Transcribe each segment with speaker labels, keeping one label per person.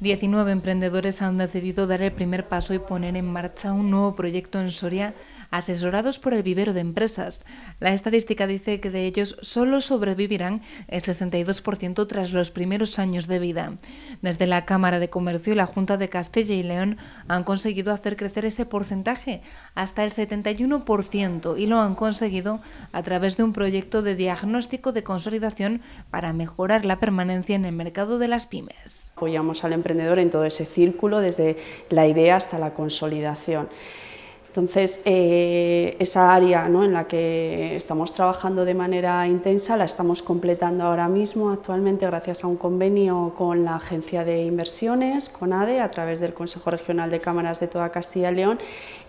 Speaker 1: 19 emprendedores han decidido dar el primer paso y poner en marcha un nuevo proyecto en Soria asesorados por el vivero de empresas. La estadística dice que de ellos solo sobrevivirán el 62% tras los primeros años de vida. Desde la Cámara de Comercio y la Junta de Castilla y León han conseguido hacer crecer ese porcentaje hasta el 71% y lo han conseguido a través de un proyecto de diagnóstico de consolidación para mejorar la permanencia en el mercado de las pymes.
Speaker 2: Apoyamos al emprendedor en todo ese círculo, desde la idea hasta la consolidación. Entonces, eh, esa área en la que estamos trabajando de manera intensa la estamos completando ahora mismo, actualmente, gracias a un convenio con la Agencia de Inversiones, con ADE, a través del Consejo Regional de Cámaras de toda Castilla y León,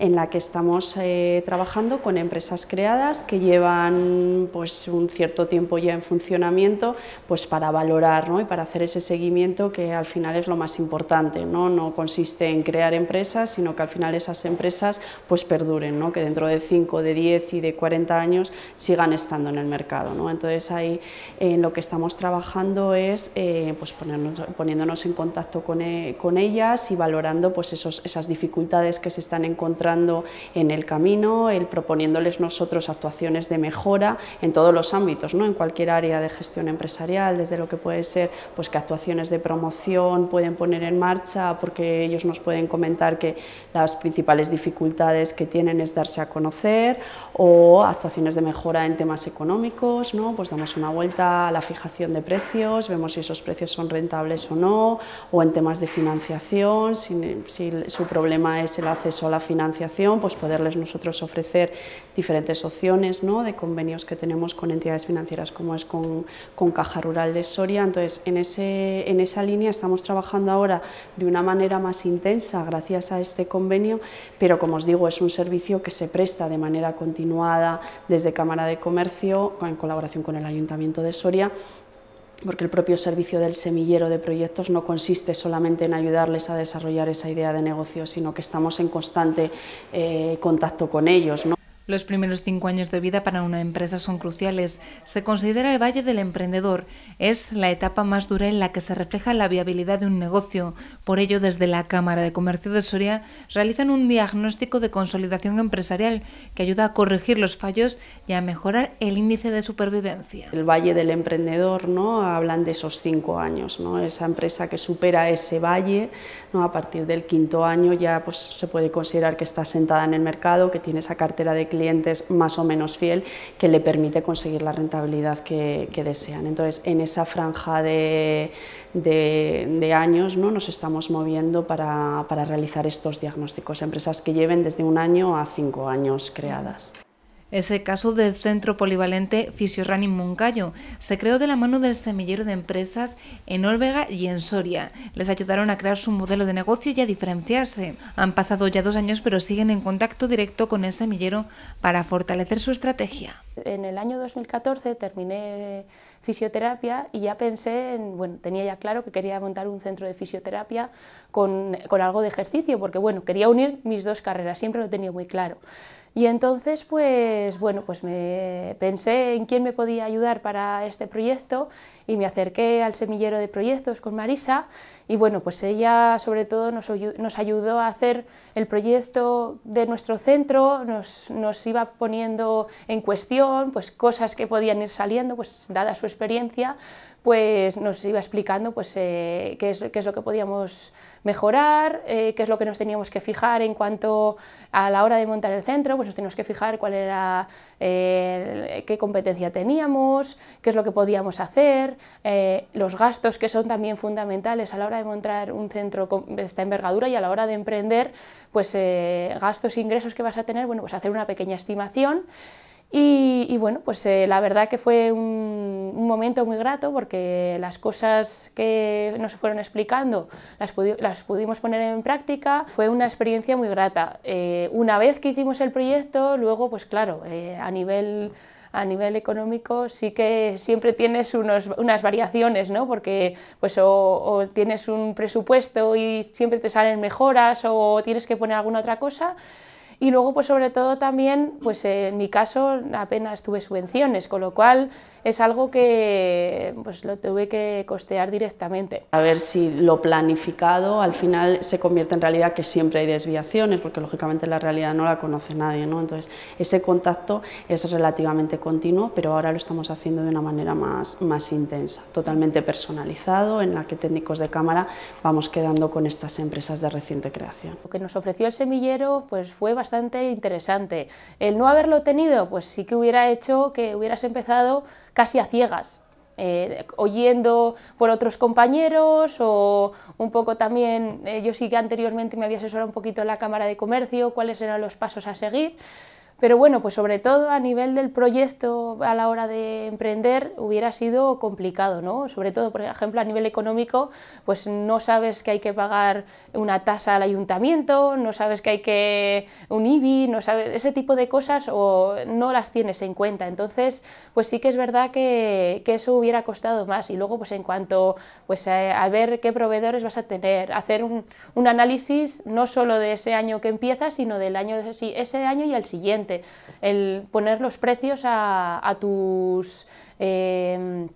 Speaker 2: en la que estamos eh, trabajando con empresas creadas que llevan pues, un cierto tiempo ya en funcionamiento pues, para valorar y para hacer ese seguimiento que al final es lo más importante. ¿no? no consiste en crear empresas, sino que al final esas empresas pues perduren, ¿no? que dentro de 5, de 10 y de 40 años sigan estando en el mercado. ¿no? Entonces ahí en eh, lo que estamos trabajando es eh, pues ponernos, poniéndonos en contacto con, eh, con ellas y valorando pues esos, esas dificultades que se están encontrando en el camino, el proponiéndoles nosotros actuaciones de mejora en todos los ámbitos, ¿no? en cualquier área de gestión empresarial, desde lo que puede ser pues que actuaciones de promoción pueden poner en marcha, porque ellos nos pueden comentar que las principales dificultades que tienen es darse a conocer o actuaciones de mejora en temas económicos, ¿no? pues damos una vuelta a la fijación de precios, vemos si esos precios son rentables o no, o en temas de financiación, si, su problema es el acceso a la financiación, pues poderles nosotros ofrecer diferentes opciones ¿no? de convenios que tenemos con entidades financieras como es con, con Caja Rural de Soria. Entonces, en, ese, en esa línea estamos trabajando ahora de una manera más intensa gracias a este convenio, pero como os digo, es un servicio que se presta de manera continuada desde Cámara de Comercio, en colaboración con el Ayuntamiento de Soria, porque el propio servicio del semillero de proyectos no consiste solamente en ayudarles a desarrollar esa idea de negocio, sino que estamos en constante eh, contacto con ellos.
Speaker 1: Los primeros cinco años de vida para una empresa
Speaker 2: son cruciales. Se
Speaker 1: considera el valle del emprendedor. Es la etapa más dura en la que se refleja la viabilidad de un negocio. Por ello, desde la Cámara de Comercio de Soria realizan un diagnóstico de consolidación empresarial que ayuda a corregir los fallos y a mejorar el índice de supervivencia.
Speaker 2: El valle del emprendedor, ¿no? Hablan de esos cinco años, ¿no? Esa empresa que supera ese valle, A partir del quinto año ya pues, se puede considerar que está sentada en el mercado, que tiene esa cartera de clientes clientes más o menos fiel que le permite conseguir la rentabilidad que, desean. Entonces, en esa franja de, años ¿no? nos estamos moviendo para realizar estos diagnósticos, empresas que lleven desde un año a cinco años creadas.
Speaker 1: Es el caso del centro polivalente Fisiorunning Moncayo. Se creó de la mano del semillero de empresas en Olvega y en Soria. Les ayudaron a crear su modelo de negocio y a diferenciarse. Han pasado ya dos años, pero siguen en contacto directo con el semillero para fortalecer su estrategia.
Speaker 3: En el año 2014 terminé fisioterapia y ya pensé, bueno, tenía ya claro que quería montar un centro de fisioterapia con, con algo de ejercicio, porque bueno, quería unir mis dos carreras, siempre lo tenía muy claro. Y entonces, pues bueno, pues me pensé en quién me podía ayudar para este proyecto y me acerqué al semillero de proyectos con Marisa y bueno, pues ella sobre todo nos, ayudó a hacer el proyecto de nuestro centro, nos, nos, iba poniendo en cuestión pues cosas que podían ir saliendo, pues dada su experiencia, pues nos iba explicando pues eh, qué, es, lo que podíamos mejorar, eh, qué es lo que nos teníamos que fijar en cuanto a la hora de montar el centro, pues nos que fijar cuál era, eh, qué competencia teníamos, qué es lo que podíamos hacer, eh, los gastos que son también fundamentales a la hora de montar un centro esta envergadura y a la hora de emprender, pues eh, gastos e ingresos que vas a tener, bueno, pues hacer una pequeña estimación y, bueno, pues eh, la verdad que fue un, momento muy grato porque las cosas que nos fueron explicando las, pudimos poner en práctica. Fue una experiencia muy grata. Eh, una vez que hicimos el proyecto, luego, pues claro, eh, a nivel a nivel económico sí que siempre tienes unas variaciones, ¿no? Porque pues o, tienes un presupuesto y siempre te salen mejoras o tienes que poner alguna otra cosa y luego, pues sobre todo también, pues en mi caso apenas tuve subvenciones, con lo cual es algo que pues lo tuve que costear directamente.
Speaker 2: A ver si lo planificado al final se convierte en realidad que siempre hay desviaciones, porque lógicamente la realidad no la conoce nadie, ¿no? Entonces, ese contacto es relativamente continuo, pero ahora lo estamos haciendo de una manera más, más intensa, totalmente personalizado, en la que técnicos de cámara vamos quedando con estas empresas de reciente creación. Lo
Speaker 3: que nos ofreció el semillero pues fue bastante bastante interesante. El no haberlo tenido, pues sí que hubiera hecho que hubieras empezado casi a ciegas, eh, oyendo por otros compañeros o un poco también, eh, yo sí que anteriormente me había asesorado un poquito en la Cámara de Comercio, cuáles eran los pasos a seguir. Pero bueno, pues sobre todo a nivel del proyecto a la hora de emprender hubiera sido complicado, ¿no? Sobre todo, por ejemplo, a nivel económico, pues no sabes que hay que pagar una tasa al ayuntamiento, no sabes que hay que un IBI, no sabes ese tipo de cosas o no las tienes en cuenta. Entonces, pues sí que es verdad que, eso hubiera costado más. Y luego, pues en cuanto pues eh, a, ver qué proveedores vas a tener, hacer un, un, análisis no solo de ese año que empiezas, sino del año ese año y el siguiente el poner los precios a, tus... Em,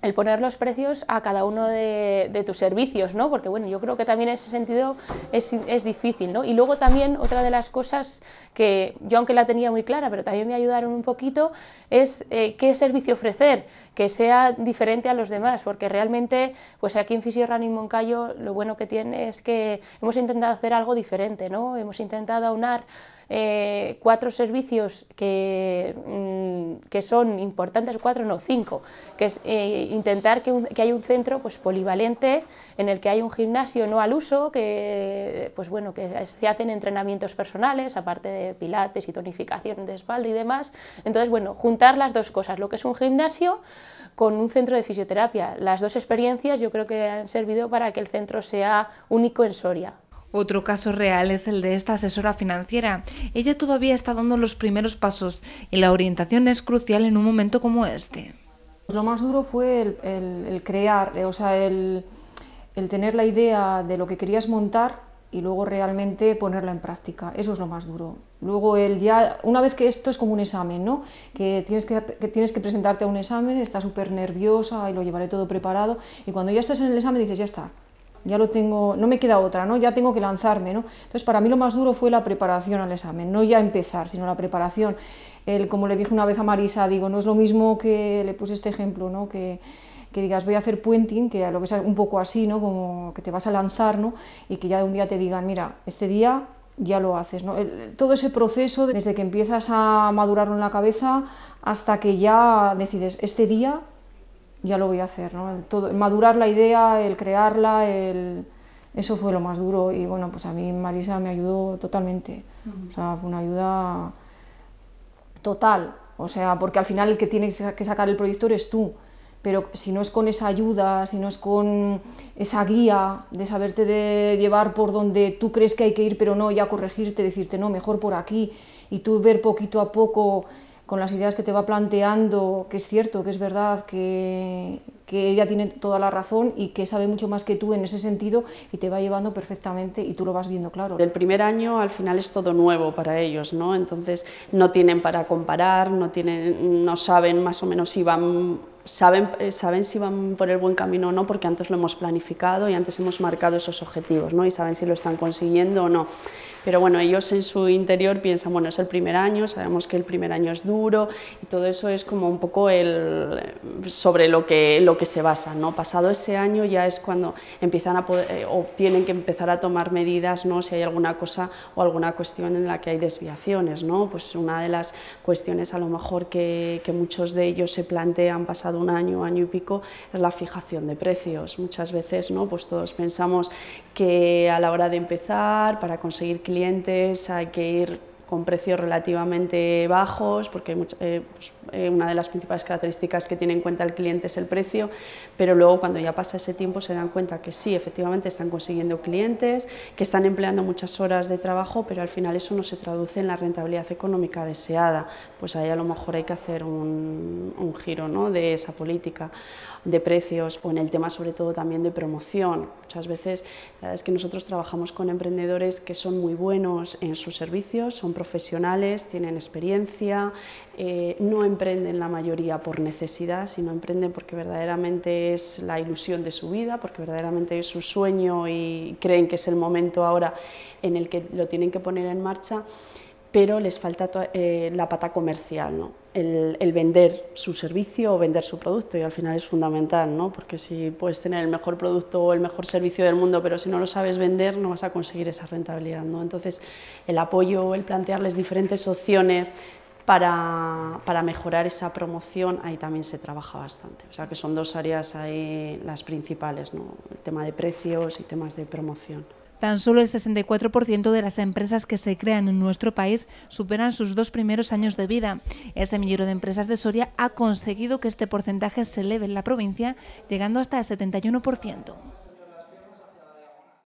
Speaker 3: el poner los precios a cada uno de, tus servicios, ¿no? Porque bueno, yo creo que también en ese sentido es, difícil, Y luego también otra de las cosas que yo aunque la tenía muy clara, pero también me ayudaron un poquito, es eh, qué servicio ofrecer, que sea diferente a los demás, porque realmente, pues aquí en Fisio y Moncayo lo bueno que tiene es que hemos intentado hacer algo diferente, ¿no? Hemos intentado aunar eh, cuatro servicios que, mm, que, son importantes, cuatro no, cinco, que es eh, intentar que, que haya un centro pues, polivalente en el que hay un gimnasio no al uso, que, pues, bueno, que se hacen entrenamientos personales, aparte de pilates y tonificación de espalda y demás. Entonces, bueno, juntar las dos cosas, lo que es un gimnasio con un centro de fisioterapia. Las dos experiencias yo creo que han servido para que el centro sea
Speaker 1: único en Soria. Otro caso real es el de esta asesora financiera. Ella todavía está dando los primeros pasos y la orientación es crucial en un momento como este.
Speaker 4: Lo más duro fue el, crear, eh, o sea, el, tener la idea de lo que querías montar y luego realmente ponerla en práctica. Eso es lo más duro. Luego el día, una vez que esto es como un examen, ¿no? Que tienes que, tienes que presentarte a un examen, estás súper nerviosa y lo llevaré todo preparado y cuando ya estás en el examen dices, ya está, ya lo tengo, no me queda otra, ¿no? ya tengo que lanzarme. ¿no? Entonces, para mí lo más duro fue la preparación al examen, no ya empezar, sino la preparación. como le dije una vez a Marisa, digo, no es lo mismo que le puse este ejemplo, ¿no? que, que digas voy a hacer puenting, que a lo ves un poco así, ¿no? como que te vas a lanzar ¿no? y que ya un día te digan, mira, este día ya lo haces. todo ese proceso, desde que empiezas a madurarlo en la cabeza hasta que ya decides, este día ya lo voy a hacer, ¿no? todo, madurar la idea, el crearla, el... eso fue lo más duro y bueno, pues a mí Marisa me ayudó totalmente, o sea, fue una ayuda total, o sea, porque al final el que tiene que sacar el proyecto eres tú, pero si no es con esa ayuda, si no es con esa guía de saberte de llevar por donde tú crees que hay que ir, pero no, ya corregirte, decirte, no, mejor por aquí, y tú ver poquito a poco con las ideas que te va planteando, que es cierto, que es verdad, que, que, ella tiene toda la razón y que sabe mucho más que tú en ese sentido y te va llevando perfectamente y tú lo vas viendo claro. El
Speaker 2: primer año al final es todo nuevo para ellos, ¿no? Entonces no tienen para comparar, no, tienen, no saben más o menos si van saben, eh, saben si van por el buen camino o no porque antes lo hemos planificado y antes hemos marcado esos objetivos ¿no? y saben si lo están consiguiendo o no. Pero bueno, ellos en su interior piensan, bueno, es el primer año, sabemos que el primer año es duro y todo eso es como un poco el, sobre lo que, lo que se basa. ¿no? Pasado ese año ya es cuando empiezan a poder, eh, o tienen que empezar a tomar medidas ¿no? si hay alguna cosa o alguna cuestión en la que hay desviaciones. ¿no? Pues una de las cuestiones a lo mejor que, que muchos de ellos se plantean pasado un año, año y pico, es la fijación de precios. Muchas veces ¿no? pues todos pensamos que a la hora de empezar, para conseguir clientes, hay que ir con precios relativamente bajos, porque eh, pues, eh, una de las principales características que tiene en cuenta el cliente es el precio, pero luego cuando ya pasa ese tiempo se dan cuenta que sí, efectivamente están consiguiendo clientes, que están empleando muchas horas de trabajo, pero al final eso no se traduce en la rentabilidad económica deseada, pues ahí a lo mejor hay que hacer un, giro ¿no? de esa política de precios o en el tema sobre todo también de promoción. Muchas veces la verdad es que nosotros trabajamos con emprendedores que son muy buenos en sus servicios, son profesionales, tienen experiencia, eh, no emprenden la mayoría por necesidad, sino emprenden porque verdaderamente es la ilusión de su vida, porque verdaderamente es su sueño y creen que es el momento ahora en el que lo tienen que poner en marcha pero les falta eh, la pata comercial, ¿no? el, el, vender su servicio o vender su producto, y al final es fundamental, ¿no? porque si puedes tener el mejor producto o el mejor servicio del mundo, pero si no lo sabes vender, no vas a conseguir esa rentabilidad. ¿no? Entonces, el apoyo, el plantearles diferentes opciones para, para mejorar esa promoción, ahí también se trabaja bastante. O sea que son dos áreas ahí las principales, ¿no? el tema de precios y temas de promoción.
Speaker 1: Tan solo el 64% de las empresas que se crean en nuestro país superan sus dos primeros años de vida. El semillero de empresas de Soria ha conseguido que este porcentaje se eleve en la provincia, llegando hasta el 71%.